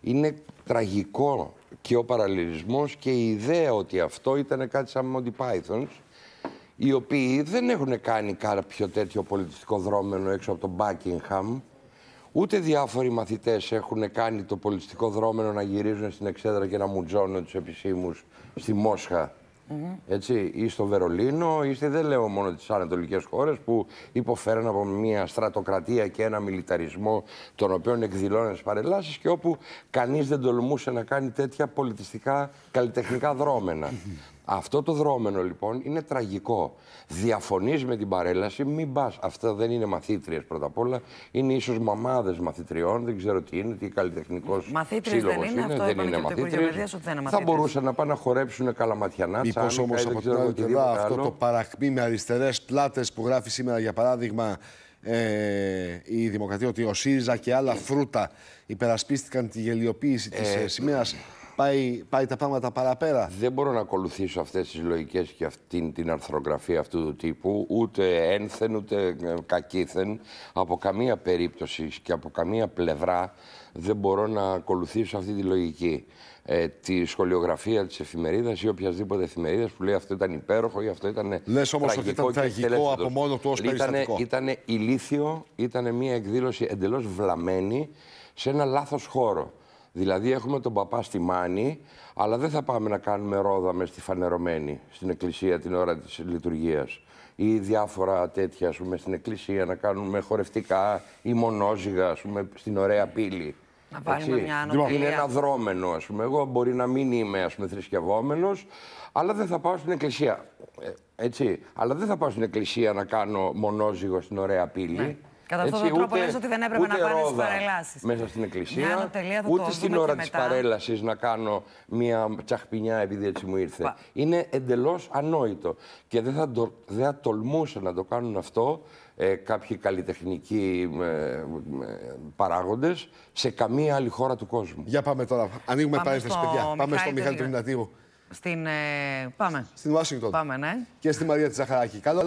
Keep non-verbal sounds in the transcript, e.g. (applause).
Είναι τραγικό και ο παραλληλισμός και η ιδέα ότι αυτό ήταν κάτι σαν Monty Pythons, οι οποίοι δεν έχουν κάνει κάποιο τέτοιο πολιτιστικό δρόμενο έξω από τον Buckingham, ούτε διάφοροι μαθητές έχουν κάνει το πολιτιστικό δρόμενο να γυρίζουν στην εξέδρα και να μουτζώνουν τους επισήμους στη Μόσχα Mm-hmm. έτσι, ή στο Βερολίνο, ή δεν λέω μόνο τις ανατολικές χώρες που υποφέρουν από μια στρατοκρατία και ένα μιλιταρισμό των οποίων εκδηλώνε τις παρελάσεις και όπου κανείς δεν τολμούσε να κάνει τέτοια πολιτιστικά καλλιτεχνικά δρόμενα. (laughs) Αυτό το δρόμενο λοιπόν είναι τραγικό. Διαφωνείς με την παρέλαση, μην πας. Αυτά δεν είναι μαθήτριες πρώτα απ' όλα. Είναι ίσως μαμάδες μαθητριών, δεν ξέρω τι είναι, τι καλλιτεχνικός σύλλογο είναι. είναι. Αυτό δεν είναι μαθήτριε. Θα μπορούσαν να πάνε να χορέψουν καλαματιανά, Μήπω όμω από την άλλη πλευρά αυτό το παρακμή με αριστερές πλάτες που γράφει σήμερα για παράδειγμα ε, η Δημοκρατία ότι ο ΣΥΡΙΖΑ και άλλα φρούτα υπερασπίστηκαν τη γελιοποίηση της ε, ε σημαίας πάει, πάει τα πράγματα παραπέρα. Δεν μπορώ να ακολουθήσω αυτές τις λογικές και αυτή την αρθρογραφία αυτού του τύπου, ούτε ένθεν ούτε ε, κακήθεν. Από καμία περίπτωση και από καμία πλευρά δεν μπορώ να ακολουθήσω αυτή τη λογική. Ε, τη σχολιογραφία της εφημερίδας ή οποιασδήποτε εφημερίδας που λέει αυτό ήταν υπέροχο ή αυτό ήταν. Λες όμως ότι ήταν τραγικό από μόνο του ως περιστατικό. Ήταν ηλίθιο, ήταν μια εκδήλωση εντελώς βλαμένη σε ένα λάθος χώρο. Δηλαδή έχουμε τον παπά στη Μάνη, αλλά δεν θα πάμε να κάνουμε ρόδα μες στη Φανερωμένη, στην εκκλησία την ώρα της λειτουργίας. Ή διάφορα τέτοια, ας πούμε, στην εκκλησία, να κάνουμε χορευτικά ή μονόζυγα, ας πούμε, στην ωραία πύλη. Να βάλουμε μια λοιπόν, Είναι ένα δρόμενο, ας πούμε. Εγώ μπορεί να μην είμαι, ας πούμε, θρησκευόμενος, αλλά δεν θα πάω στην εκκλησία. Ε, έτσι. Αλλά δεν θα πάω στην εκκλησία να κάνω μονόζυγο στην ωραία πύλη. Ναι. Κατά αυτόν τον τρόπο λες ότι δεν έπρεπε να πάρεις τι παρελάσεις. Μέσα στην εκκλησία. Τελεία, θα ούτε το στην ώρα τη παρέλασης να κάνω μια τσαχπινιά επειδή έτσι μου ήρθε. Πα. Είναι εντελώς ανόητο. Και δεν θα, το, δεν θα τολμούσαν να το κάνουν αυτό ε, κάποιοι καλλιτεχνικοί ε, ε, παράγοντες σε καμία άλλη χώρα του κόσμου. Για πάμε τώρα. Ανοίγουμε παρένθεση, παιδιά. Μιχάλη πάμε στο Μιχάλη Τριμνατίου. Στην. Ε, πάμε. Στην Ουάσιγκτον. Πάμε, ναι. Και στη Μαρία Τσαχαράκη. Καλό